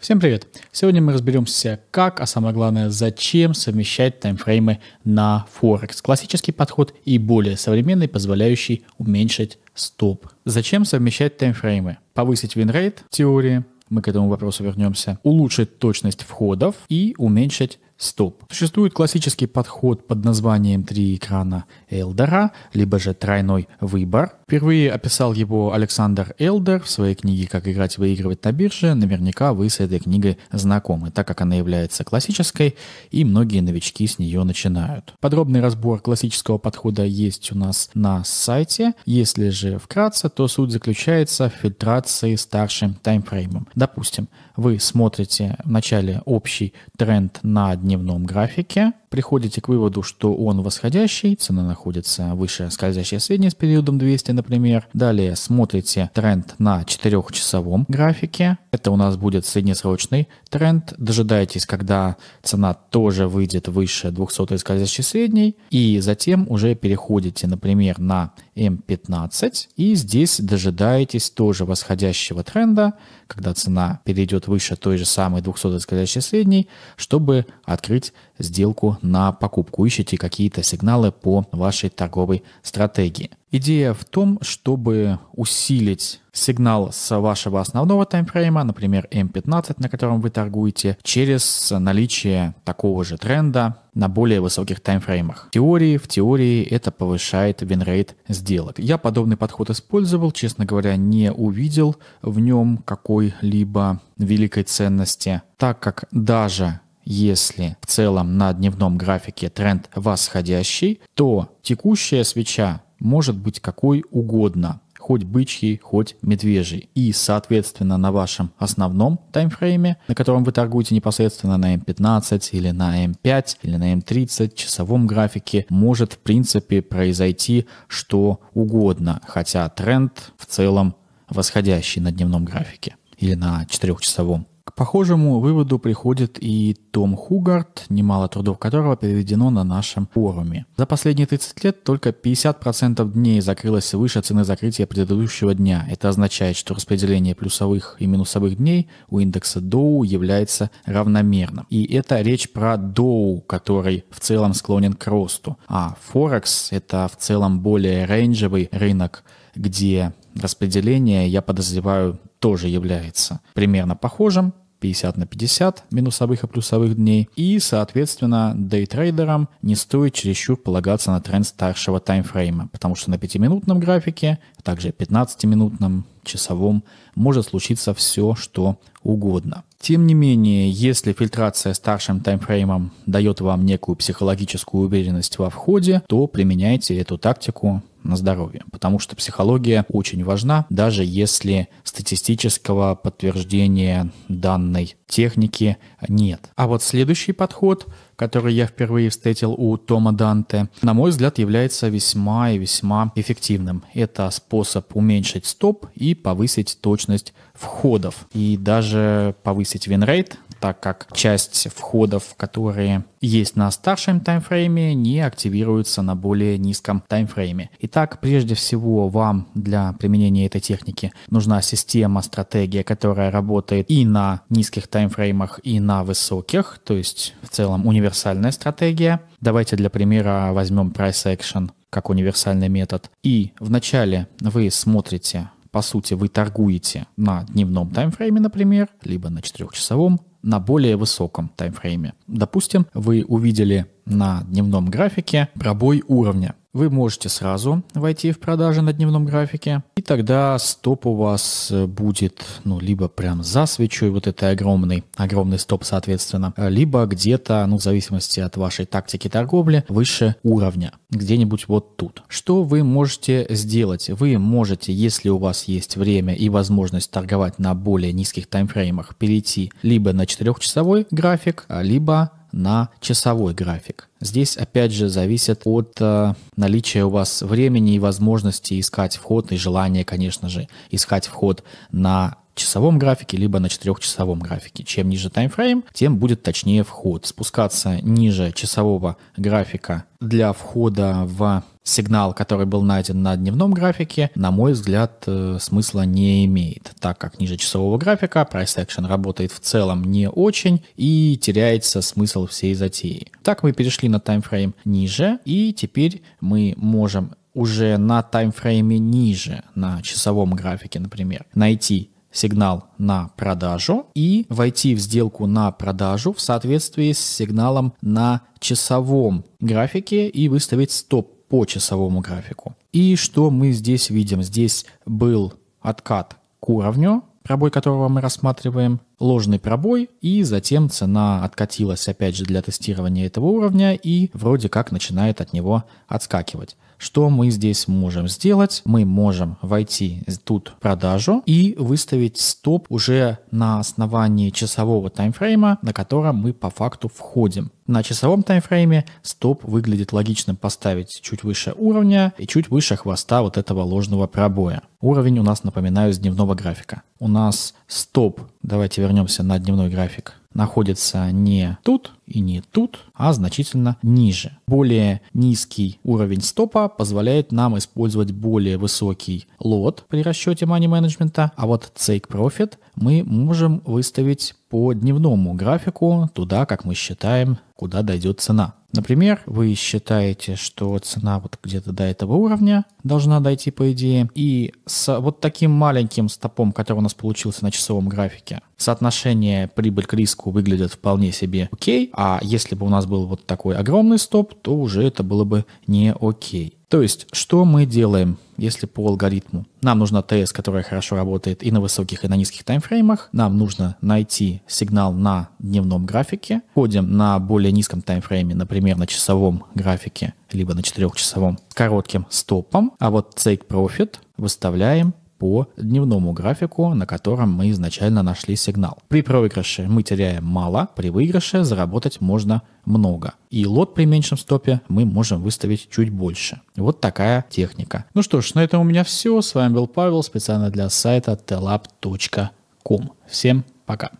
Всем привет! Сегодня мы разберемся, как, а самое главное, зачем совмещать таймфреймы на Форекс. Классический подход и более современный, позволяющий уменьшить стоп. Зачем совмещать таймфреймы? Повысить винрейт в теории, мы к этому вопросу вернемся, улучшить точность входов и уменьшить стоп. Существует классический подход под названием «Три экрана Элдера», либо же «Тройной выбор». Впервые описал его Александр Элдер в своей книге «Как играть и выигрывать на бирже». Наверняка вы с этой книгой знакомы, так как она является классической, и многие новички с нее начинают. Подробный разбор классического подхода есть у нас на сайте. Если же вкратце, то суть заключается в фильтрации старшим таймфреймом. Допустим, вы смотрите вначале общий тренд на дни дневном графике приходите к выводу, что он восходящий, цена находится выше скользящей средней с периодом 200, например. Далее смотрите тренд на 4-часовом графике. Это у нас будет среднесрочный тренд. Дожидайтесь, когда цена тоже выйдет выше 200 скользящей средней. И затем уже переходите, например, на М15. Эм И здесь дожидаетесь тоже восходящего тренда, когда цена перейдет выше той же самой 200 скользящей средней, чтобы открыть сделку на покупку, ищите какие-то сигналы по вашей торговой стратегии. Идея в том, чтобы усилить сигнал с вашего основного таймфрейма, например, M15, на котором вы торгуете, через наличие такого же тренда на более высоких таймфреймах. В теории, в теории это повышает винрейт сделок. Я подобный подход использовал, честно говоря, не увидел в нем какой-либо великой ценности, так как даже если в целом на дневном графике тренд восходящий, то текущая свеча может быть какой угодно, хоть бычьей, хоть медвежий. И, соответственно, на вашем основном таймфрейме, на котором вы торгуете непосредственно на М15 эм или на М5 эм или на М30 эм часовом графике, может, в принципе, произойти что угодно, хотя тренд в целом восходящий на дневном графике или на четырехчасовом. К похожему выводу приходит и Том Хугарт, немало трудов которого переведено на нашем форуме. За последние 30 лет только 50% дней закрылось выше цены закрытия предыдущего дня. Это означает, что распределение плюсовых и минусовых дней у индекса Доу является равномерным. И это речь про Доу, который в целом склонен к росту. А Форекс – это в целом более рейнджевый рынок, где распределение, я подозреваю, тоже является примерно похожим. 50 на 50 минусовых и плюсовых дней. И, соответственно, дейтрейдерам не стоит чересчур полагаться на тренд старшего таймфрейма, потому что на 5-минутном графике, а также 15-минутном, часовом, может случиться все, что угодно. Тем не менее, если фильтрация старшим таймфреймом дает вам некую психологическую уверенность во входе, то применяйте эту тактику на здоровье, потому что психология очень важна, даже если статистического подтверждения данной техники нет. А вот следующий подход, который я впервые встретил у Тома Данте, на мой взгляд, является весьма и весьма эффективным. Это способ уменьшить стоп и повысить точность входов, и даже повысить винрейт, так как часть входов, которые есть на старшем таймфрейме, не активируются на более низком таймфрейме. Итак, прежде всего вам для применения этой техники нужна система, стратегия, которая работает и на низких таймфреймах, и на высоких, то есть в целом универсальная стратегия. Давайте для примера возьмем price action как универсальный метод. И вначале вы смотрите по сути, вы торгуете на дневном таймфрейме, например, либо на четырехчасовом на более высоком таймфрейме. Допустим, вы увидели на дневном графике пробой уровня вы можете сразу войти в продажи на дневном графике, и тогда стоп у вас э, будет, ну, либо прям за свечой вот этой огромный, огромный стоп, соответственно, э, либо где-то, ну, в зависимости от вашей тактики торговли, выше уровня, где-нибудь вот тут. Что вы можете сделать? Вы можете, если у вас есть время и возможность торговать на более низких таймфреймах, перейти либо на 4-часовой график, а либо на часовой график. Здесь, опять же, зависит от э, наличия у вас времени и возможности искать вход, и желания, конечно же, искать вход на часовом графике, либо на четырехчасовом графике. Чем ниже таймфрейм, тем будет точнее вход. Спускаться ниже часового графика для входа в сигнал, который был найден на дневном графике, на мой взгляд, э, смысла не имеет, так как ниже часового графика price action работает в целом не очень и теряется смысл всей затеи. Так мы перешли на таймфрейм ниже, и теперь мы можем уже на таймфрейме ниже, на часовом графике, например, найти сигнал на продажу и войти в сделку на продажу в соответствии с сигналом на часовом графике и выставить стоп по часовому графику. И что мы здесь видим? Здесь был откат к уровню, пробой которого мы рассматриваем ложный пробой, и затем цена откатилась опять же для тестирования этого уровня и вроде как начинает от него отскакивать. Что мы здесь можем сделать? Мы можем войти тут в продажу и выставить стоп уже на основании часового таймфрейма, на котором мы по факту входим. На часовом таймфрейме стоп выглядит логичным поставить чуть выше уровня и чуть выше хвоста вот этого ложного пробоя. Уровень у нас, напоминаю, с дневного графика. У нас стоп давайте вернемся на дневной график, находится не тут и не тут, а значительно ниже. Более низкий уровень стопа позволяет нам использовать более высокий лот при расчете money management, а вот take profit мы можем выставить по дневному графику туда, как мы считаем, куда дойдет цена. Например, вы считаете, что цена вот где-то до этого уровня должна дойти по идее, и с вот таким маленьким стопом, который у нас получился на часовом графике, соотношение прибыль к риску выглядит вполне себе окей, а если бы у нас был вот такой огромный стоп, то уже это было бы не окей. То есть, что мы делаем, если по алгоритму? Нам нужна ТС, которая хорошо работает и на высоких, и на низких таймфреймах. Нам нужно найти сигнал на дневном графике. Ходим на более низком таймфрейме, например, на часовом графике, либо на четырехчасовом коротким стопом. А вот Take Profit выставляем по дневному графику, на котором мы изначально нашли сигнал. При проигрыше мы теряем мало, при выигрыше заработать можно много. И лот при меньшем стопе мы можем выставить чуть больше. Вот такая техника. Ну что ж, на этом у меня все. С вами был Павел, специально для сайта telab.com. Всем пока.